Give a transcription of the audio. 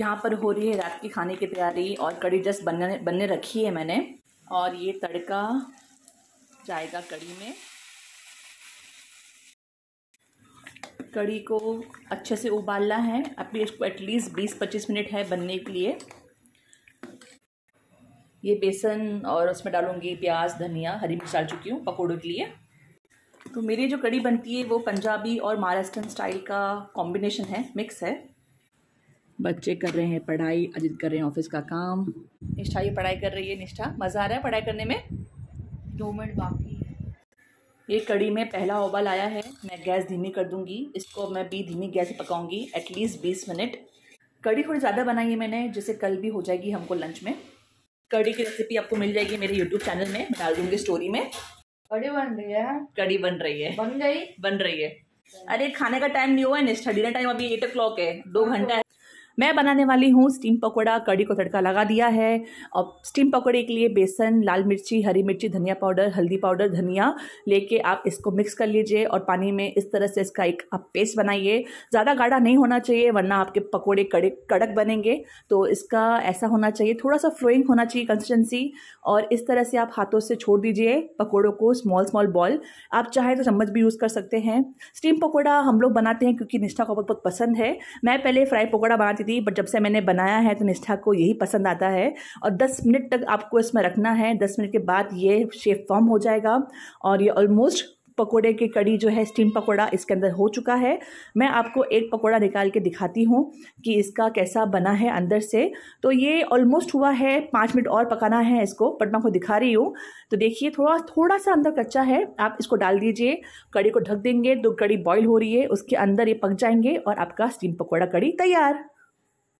यहाँ पर हो रही है रात के खाने की तैयारी और कड़ी जस्ट बनने बनने रखी है मैंने और ये तड़का जाएगा कड़ी में कड़ी को अच्छे से उबालना है अभी इसको एटलीस्ट 20-25 मिनट है बनने के लिए ये बेसन और उसमें डालूंगी प्याज धनिया हरी मिर्च डाल चुकी हूँ पकौड़ों के लिए तो मेरी जो कड़ी बनती है वो पंजाबी और महाराष्ट्रन स्टाइल का कॉम्बिनेशन है मिक्स है बच्चे कर रहे हैं पढ़ाई अजित कर रहे हैं ऑफिस का काम निष्ठा ये पढ़ाई कर रही है निष्ठा मज़ा आ रहा है पढ़ाई करने में दो मिनट बाकी ये कड़ी में पहला उबाल आया है मैं गैस धीमी कर दूंगी इसको मैं भी धीमी गैस पकाऊंगी एटलीस्ट बीस मिनट कड़ी थोड़ी ज़्यादा बनाई है मैंने जैसे कल भी हो जाएगी हमको लंच में कड़ी की रेसिपी आपको मिल जाएगी मेरे यूट्यूब चैनल में डाल दूंगी स्टोरी में कड़ी बन रही है कड़ी बन रही है बन गई बन रही है अरे खाने का टाइम नहीं हुआ है निष्ठा डिनर टाइम अभी एट ओ क्लॉक है दो हाँ, घंटा तो- है मैं बनाने वाली हूँ स्टीम पकौड़ा कड़ी को तड़का लगा दिया है और स्टीम पकौड़े के लिए बेसन लाल मिर्ची हरी मिर्ची धनिया पाउडर हल्दी पाउडर धनिया लेके आप इसको मिक्स कर लीजिए और पानी में इस तरह से इसका एक आप पेस्ट बनाइए ज़्यादा गाढ़ा नहीं होना चाहिए वरना आपके पकौड़े कड़े कड़क बनेंगे तो इसका ऐसा होना चाहिए थोड़ा सा फ्लोइंग होना चाहिए कंसिस्टेंसी और इस तरह से आप हाथों से छोड़ दीजिए पकौड़ों को स्मॉल स्मॉल बॉल आप चाहें तो चम्मच भी यूज़ कर सकते हैं स्टीम पकौड़ा हम लोग बनाते हैं क्योंकि निष्ठा को बहुत बहुत पसंद है मैं पहले फ्राई पकौड़ा बनाती बनाती थी बट जब से मैंने बनाया है तो निष्ठा को यही पसंद आता है और 10 मिनट तक आपको इसमें रखना है 10 मिनट के बाद ये शेप फॉर्म हो जाएगा और ये ऑलमोस्ट पकोड़े की कड़ी जो है स्टीम पकोड़ा इसके अंदर हो चुका है मैं आपको एक पकोड़ा निकाल के दिखाती हूँ कि इसका कैसा बना है अंदर से तो ये ऑलमोस्ट हुआ है पाँच मिनट और पकाना है इसको बट मैं आपको दिखा रही हूँ तो देखिए थोड़ा थोड़ा सा अंदर कच्चा है आप इसको डाल दीजिए कड़ी को ढक देंगे तो कड़ी बॉयल हो रही है उसके अंदर ये पक जाएंगे और आपका स्टीम पकौड़ा कड़ी तैयार